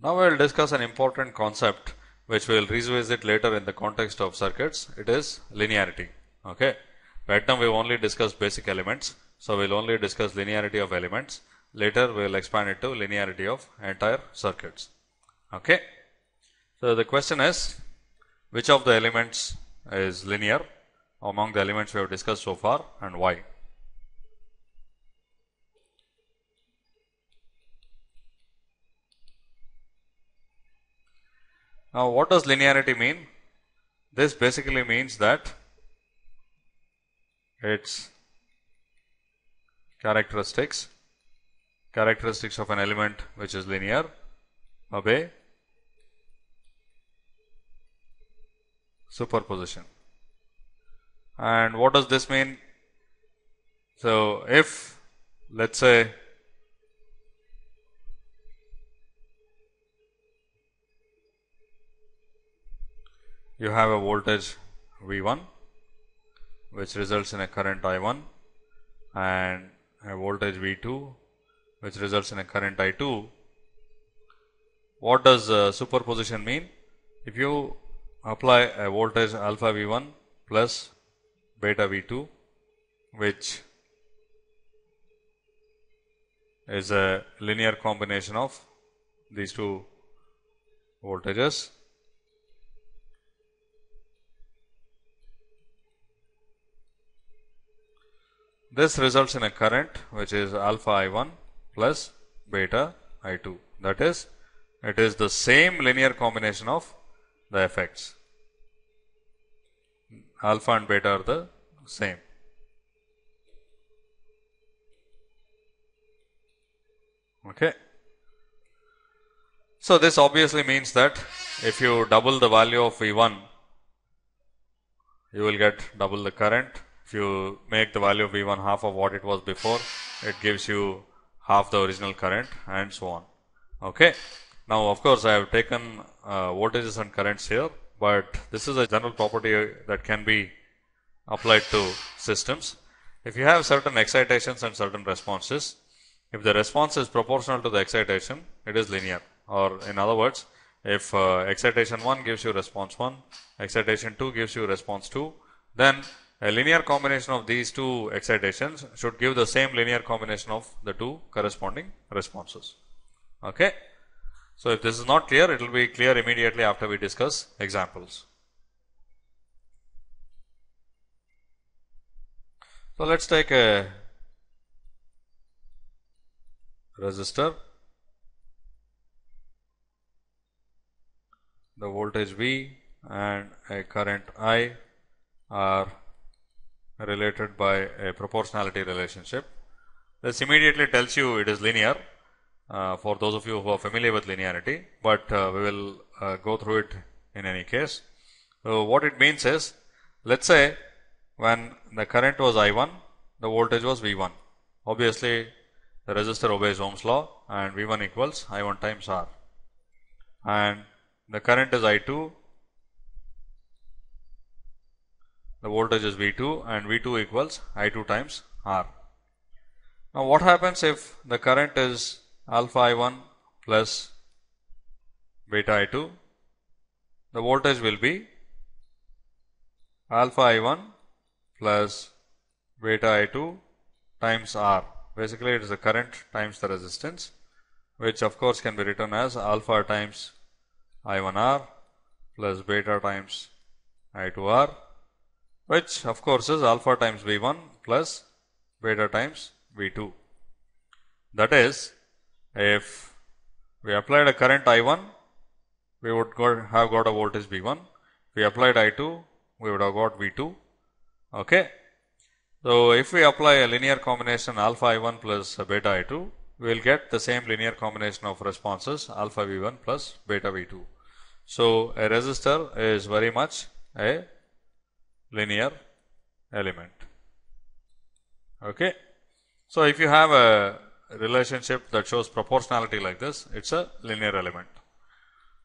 Now we will discuss an important concept which we will revisit later in the context of circuits. It is linearity. Okay. Right now we've only discussed basic elements. So we'll only discuss linearity of elements. Later we'll expand it to linearity of entire circuits. Okay. So the question is which of the elements is linear among the elements we have discussed so far and why. Now, what does linearity mean? This basically means that its characteristics, characteristics of an element which is linear, obey superposition. And what does this mean? So, if let's say you have a voltage V 1 which results in a current I 1 and a voltage V 2 which results in a current I 2. What does uh, superposition mean? If you apply a voltage alpha V 1 plus beta V 2 which is a linear combination of these two voltages This results in a current which is alpha I1 plus beta I2. That is, it is the same linear combination of the effects. Alpha and beta are the same. Okay. So, this obviously means that if you double the value of V1, you will get double the current if you make the value of V1 half of what it was before, it gives you half the original current and so on. Okay. Now, of course, I have taken uh, voltages and currents here, but this is a general property uh, that can be applied to systems. If you have certain excitations and certain responses, if the response is proportional to the excitation, it is linear or in other words, if uh, excitation 1 gives you response 1, excitation 2 gives you response 2, then a linear combination of these two excitations should give the same linear combination of the two corresponding responses. Okay. So, if this is not clear, it will be clear immediately after we discuss examples. So, let us take a resistor. The voltage V and a current I are related by a proportionality relationship. This immediately tells you it is linear uh, for those of you who are familiar with linearity, but uh, we will uh, go through it in any case. So, what it means is let us say when the current was I1, the voltage was V1. Obviously, the resistor obeys Ohm's law and V1 equals I1 times R and the current is I2 the voltage is V2 and V2 equals I2 times R. Now what happens if the current is alpha I1 plus beta I2? The voltage will be alpha I1 plus beta I2 times R. Basically it is the current times the resistance which of course can be written as alpha times I1R plus beta times I2R which of course is alpha times V1 plus beta times V2. That is, if we applied a current I1, we would have got a voltage V1. We applied I2, we would have got V2. Okay. So, if we apply a linear combination alpha I1 plus beta I2, we will get the same linear combination of responses alpha V1 plus beta V2. So, a resistor is very much a linear element. Okay. So, if you have a relationship that shows proportionality like this, it is a linear element.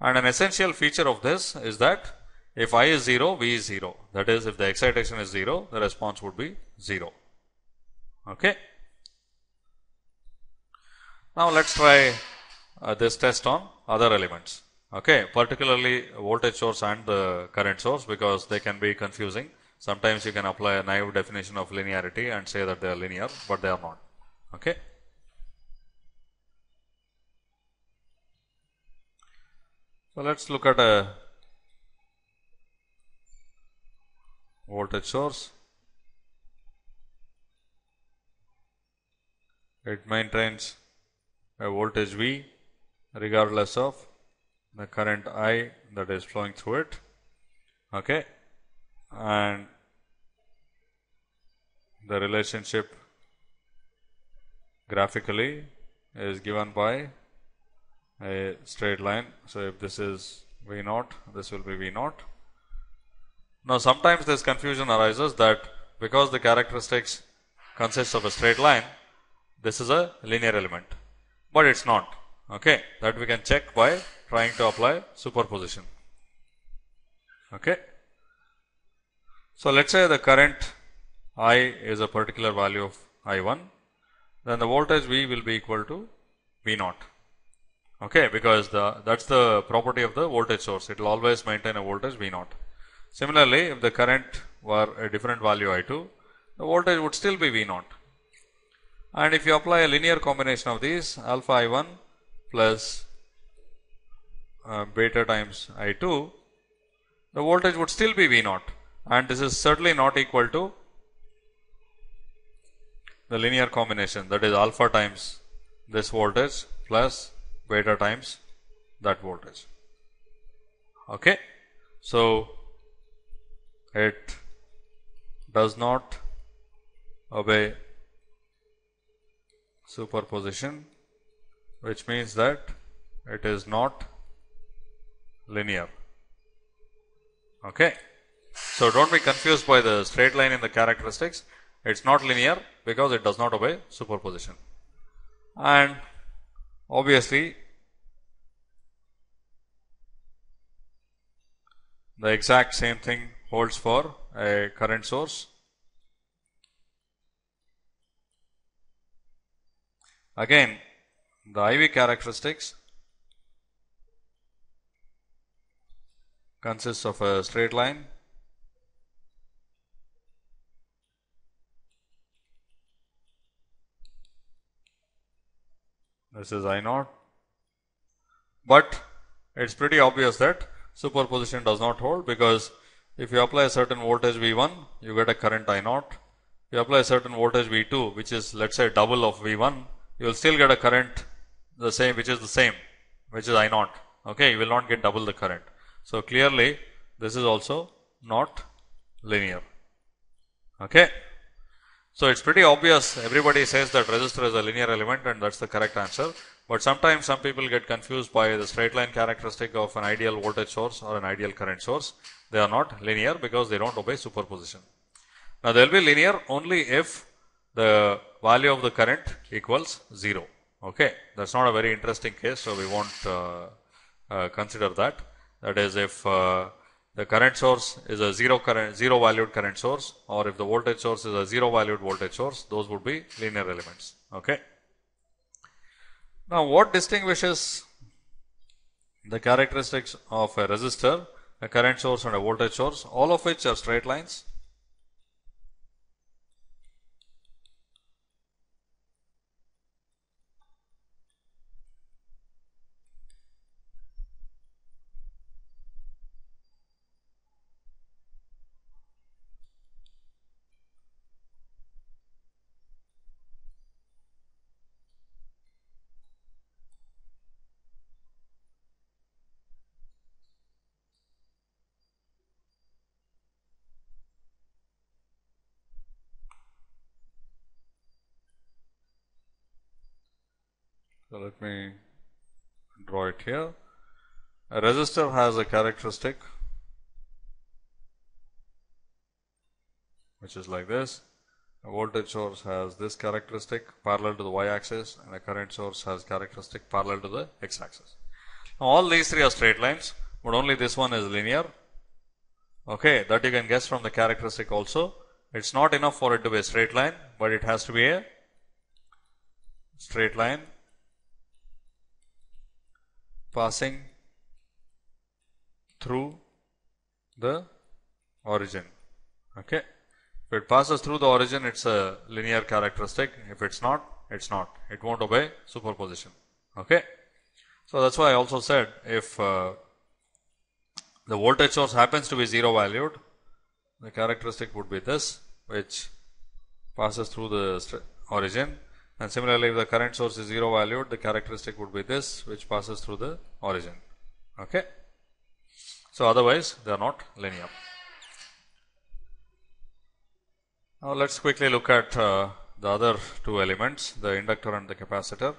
And an essential feature of this is that if i is 0, v is 0. That is, if the excitation is 0, the response would be 0. Okay. Now, let us try uh, this test on other elements. Okay, particularly voltage source and the current source because they can be confusing. Sometimes you can apply a naive definition of linearity and say that they are linear, but they are not. Okay. So let's look at a voltage source. It maintains a voltage V regardless of the current I that is flowing through it okay and the relationship graphically is given by a straight line. So, if this is V naught, this will be V naught. Now, sometimes this confusion arises that because the characteristics consists of a straight line, this is a linear element, but it's not. Okay, that we can check by trying to apply superposition. Okay. So, let us say the current I is a particular value of I 1, then the voltage V will be equal to V naught. Okay, because the that is the property of the voltage source, it will always maintain a voltage V naught. Similarly, if the current were a different value I 2, the voltage would still be V naught. And if you apply a linear combination of these alpha I 1 plus beta uh, times I2, the voltage would still be V naught and this is certainly not equal to the linear combination that is alpha times this voltage plus beta times that voltage. Okay. So, it does not obey superposition which means that it is not linear. Okay. So don't be confused by the straight line in the characteristics. It's not linear because it does not obey superposition. And obviously, the exact same thing holds for a current source. Again, the IV characteristics consists of a straight line this is I naught but it's pretty obvious that superposition does not hold because if you apply a certain voltage V1 you get a current I naught you apply a certain voltage V2 which is let's say double of V1 you will still get a current the same which is the same which is I naught okay you will not get double the current so, clearly this is also not linear. Okay. So, it is pretty obvious everybody says that resistor is a linear element and that is the correct answer, but sometimes some people get confused by the straight line characteristic of an ideal voltage source or an ideal current source. They are not linear because they do not obey superposition. Now, they will be linear only if the value of the current equals 0. Okay. That is not a very interesting case. So, we won't uh, uh, consider that. That is, if uh, the current source is a zero current, zero valued current source, or if the voltage source is a zero valued voltage source, those would be linear elements. Okay. Now, what distinguishes the characteristics of a resistor, a current source and a voltage source, all of which are straight lines So let me draw it here. A resistor has a characteristic which is like this. A voltage source has this characteristic parallel to the y axis and a current source has characteristic parallel to the x axis. Now, all these three are straight lines but only this one is linear. Okay, that you can guess from the characteristic also. It's not enough for it to be a straight line but it has to be a straight line passing through the origin okay if it passes through the origin it's a linear characteristic if it's not it's not it won't obey superposition okay so that's why I also said if uh, the voltage source happens to be zero valued the characteristic would be this which passes through the origin and similarly, if the current source is zero valued, the characteristic would be this, which passes through the origin. Okay. So otherwise, they are not linear. Now let's quickly look at uh, the other two elements, the inductor and the capacitor.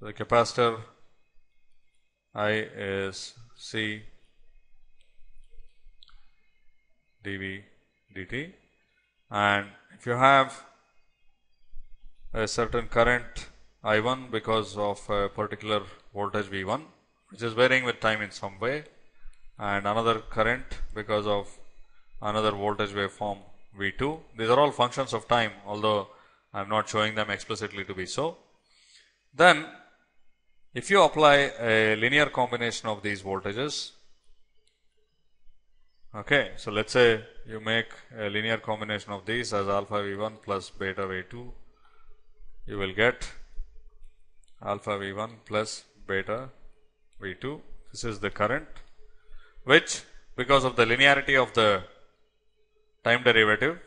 So the capacitor I is C dV dt and if you have a certain current I 1 because of a particular voltage V 1 which is varying with time in some way and another current because of another voltage waveform V 2. These are all functions of time although I am not showing them explicitly to be so. Then if you apply a linear combination of these voltages Okay, so let's say you make a linear combination of these as alpha v1 plus beta v2, you will get alpha v1 plus beta v2. This is the current, which because of the linearity of the time derivative,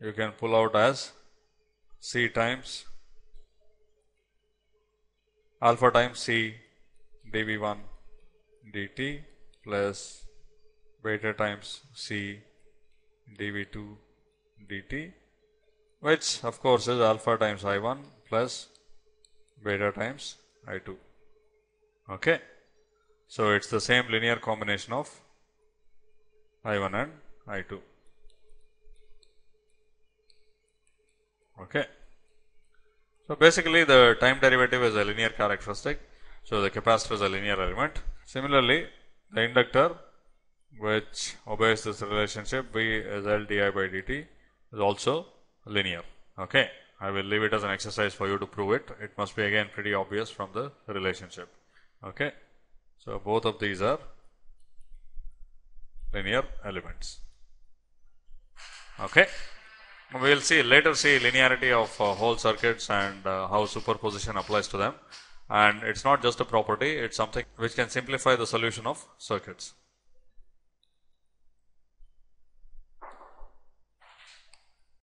you can pull out as c times alpha times c dv1 dt plus beta times C dV2 dt which of course is alpha times I1 plus beta times I2. Okay. So, it is the same linear combination of I1 and I2. Okay. So, basically the time derivative is a linear characteristic. So, the capacitor is a linear element. Similarly, the inductor which obeys this relationship V is L di by dt is also linear. Okay. I will leave it as an exercise for you to prove it. It must be again pretty obvious from the relationship. Okay. So, both of these are linear elements. Okay. We will see later see linearity of uh, whole circuits and uh, how superposition applies to them. And it is not just a property, it is something which can simplify the solution of circuits.